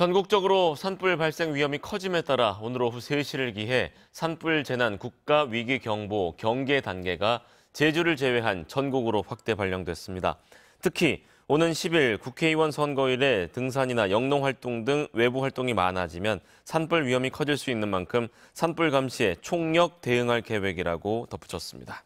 전국적으로 산불 발생 위험이 커짐에 따라 오늘 오후 3시를 기해 산불 재난 국가 위기 경보 경계 단계가 제주를 제외한 전국으로 확대 발령됐습니다. 특히 오는 10일 국회의원 선거일에 등산이나 영농 활동 등 외부 활동이 많아지면 산불 위험이 커질 수 있는 만큼 산불 감시에 총력 대응할 계획이라고 덧붙였습니다.